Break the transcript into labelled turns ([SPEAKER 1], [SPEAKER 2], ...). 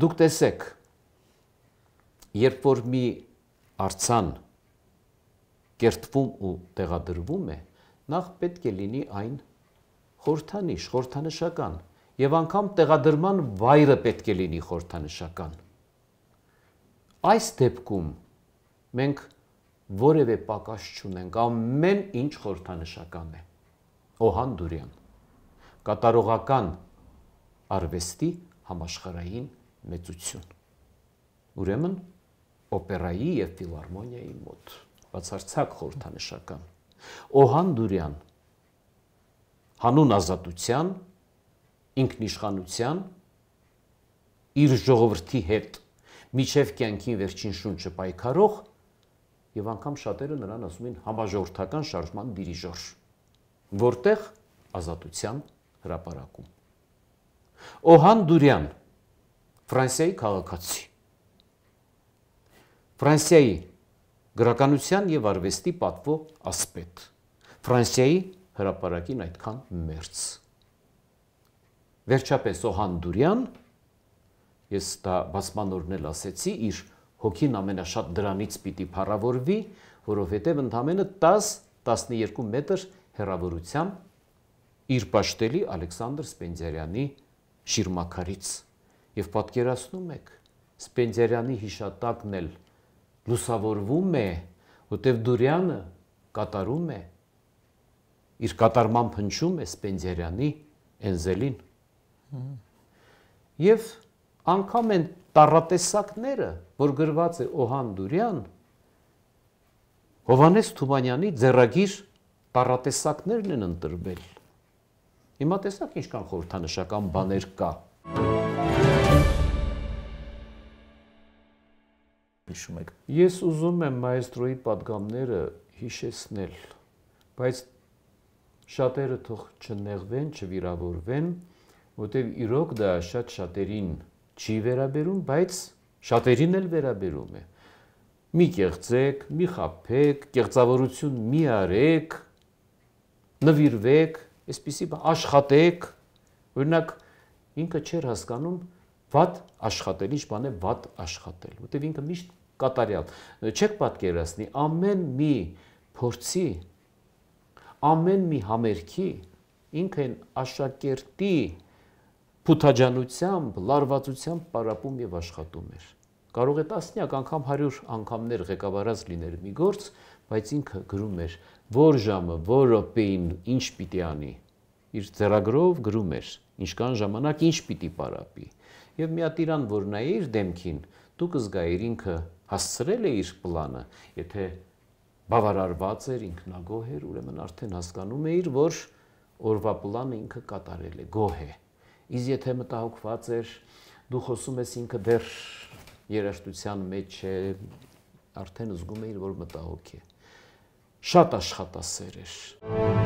[SPEAKER 1] Դուք տեսեք, երբ որ մի արցան կերտվում ու տեղադրվում է, նախ պետք է լինի այն խորթանիշ, խորթանշական եւ անգամ տեղադրման վայրը պետք է լինի խորթանշական։ Այս դեպքում մենք որևէ պակաս չունենք, ամեն ինչ խորթանշական է։ Օհան Դուրյան կատարողական արվեստի համաշխարային մեծություն։ Ուրեմն օպերայի եւ ֆիլարմոնիայի մոտ բացարձակ խորհրդանշական։ Օհան Դուրյան հանուն ազատության, ինքնիշխանության իր ժողովրդի հետ միջև կյանքին վերջին շունչը պայքարող եւ անգամ շատերը նրան ասում են համաժողովրդական շարժման դիրիժոր, որտեղ ազատության հրապարակում։ Օհան Դուրյան 1913 Ֆրանսիայի քաղաքացի։ Ֆրանսիայի գրականության եւ արվեստի պատվո ասպետ։ Ֆրանսիայի հրապարակին այդքան մերց։ Վերջապես Օհան Դուրյան ես դա բացմանորն էլ ասեցի իր հոգին ամենաշատ դրանից պիտի փառավորվի, որովհետև ընդամենը 10-12 մետր հեռավորությամբ իր պաշտելի Ալեքսանդր Սպենդիարյանի շիրմակարից Եվ պատկերացնում եք, Սպենդիարյանի հիշատակն էլ լուսավորվում է, որտեվ Դուրյանը կատարում է իր կատարմամբ հնչում է Սպենդիարյանի Էնզելին։ Եվ անկամ են տարատեսակները, որ գրված է Օհան Դուրյան, Հովանես Թումանյանի ձեռագիր տարատեսակներն են ընտրվել։ Հիմա տեսակ ինչքան խորհրդանշական բաներ կա։ Ա, հիշում եք։ Ես ուզում եմ մայստրոյի падգամները հիշեցնել, բայց շատերը թող չնեղվեն, չվիրավորվեն, որտեղ իրոք դա շատ շատերին չի վերաբերում, բայց շատերին էլ վերաբերում է։ Մի կեղծեք, մի խափեք, կեղծավորություն մի արեք, նվիրվեք, այսպիսի աշխատեք։ Օրինակ ինքը չէր հասկանում, վատ աշխատել, ինչ բան է վատ աշխատել, որտեվ ինքը միշտ կատարյալ։ Չեք պատկերացնի ամեն մի փորձի, ամեն մի համերքի ինքը այն աշակերտի փութաջանությամբ, լարվածությամբ պարապում եւ աշխատում էր։ Կարող է տասնյակ անգամ 100 անգամներ ղեկավարած լիներ մի գործ, բայց ինքը գրում էր որ ժամը, որ օպեին ինչ պիտի անի։ Իր ծերագրով գրում էր ինչքան ժամանակ ինչ պիտի պարապի։ Եվ մի հատ իրան որ նայիր դեմքին, դու կզգայիր ինքը հասցրել է իր պլանը, եթե բավարարված էր ինքնագոհ էր, ուրեմն արդեն հասկանում էր, որ օրվա պլանը ինքը կատարել է, գոհ է։ Իս եթե մտահոգված էր, դու խոսում ես ինքը դեռ երաշտության մեջ է, արդեն զգում էր, որ մտահոգ է։ Շատ աշխատասեր էր։ Ա